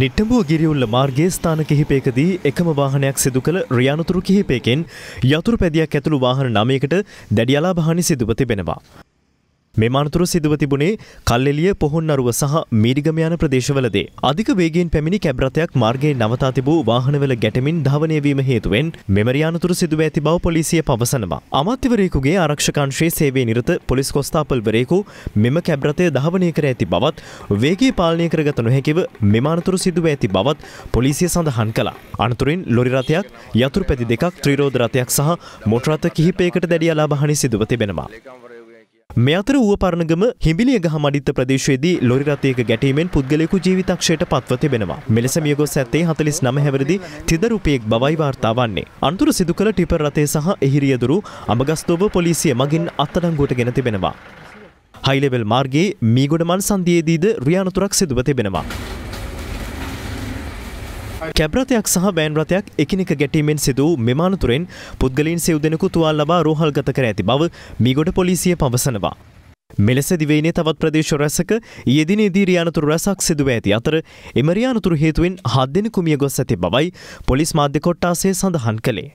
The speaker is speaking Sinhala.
නිට්ටඹුව ගිරිවුල්ල මාර්ගයේ ස්ථාන කිහිපයකදී එකම වාහනයක් සිදු කළ රියනතුරු කිහිපයකෙන් යතුරු පැදියක් ඇතුළු වාහන නමයකට දැඩි අලාභ හානි සිදුව තිබෙනවා. මෙම අනතුර සිදුව තිබුණේ කල්ලෙලිය පොහොන්නරුව සහ මීරිගම යන ප්‍රදේශවලදී. අධික වේගයෙන් පැමිණි කැබ්රතයක් මාර්ගයේ නවතා තිබූ වාහනවල ගැටමින් ධාවනය වීම හේතුවෙන් මෙමරි අනතුර සිදුව ඇති බව පොලිසිය පවසනවා. අමාත්‍යවරයෙකුගේ ආරක්ෂක අංශයේ සේවයේ නිරත පොලිස් කොස්තාපල්වරයෙකු මෙම කැබ්රතය ධාවනය කර ඇති බවත් වේගය පාලනය කරගත නොහැකිව මෙම අනතුර සිදුව ඇති බවත් පොලිසිය සඳහන් කළා. අනතුරින් ලොරි රථයක්, යතුරු පැති දෙකක්, ත්‍රිරෝද රථයක් සහ මොටර් රථ කිහිපයකට දැඩි අලාභ හානි සිදුව තිබෙනවා. මේ අතර ඌව පරණගම හිඹිලිය ගහ මඩිත්ත ප්‍රදේශයේදී ලොරි රථයක ගැටීමෙන් පුද්ගලයෙකු ජීවිතක්ෂයට පත්ව තිබෙනවා. මෙලෙස මිය ගොස් ඇත්තේ 49 හැවිරිදි තිද රුපියෙක් බවයි වාර්තා වන්නේ. අනතුරු සිදු කළ ටිපර් රථය සහ එහි රියදුරු අඹගස්තෝව පොලිසිය මගින් අත්අඩංගුවට ගෙන තිබෙනවා. හයිලෙවල් මාර්ගයේ මීගොඩමන් සන්ධියේදීද රියානතුරක් සිදුව තිබෙනවා. කැබ්‍රතයක් සහ බෑන් රථයක් එකිනෙක ගැටීමෙන් සිදු මෙමානතුරෙන් පුද්ගලින් සිව් දෙනෙකු තුවාල් ලබා රෝහල්ගත කර ඇති බව මිගොඩ පොලිසිය පවසනවා. මෙලෙස දිවයිනේ තවත් ප්‍රදේශ රැසක යෙදිනේදී රියානතුරු රැසක් සිදුව ඇති අතර එම රියානතුරු හේතුවෙන් හත් දෙනෙකු මිය ගොස් ඇති බවයි පොලිස් මාධ්‍ය කොට්ටාසය සඳහන් කළේ.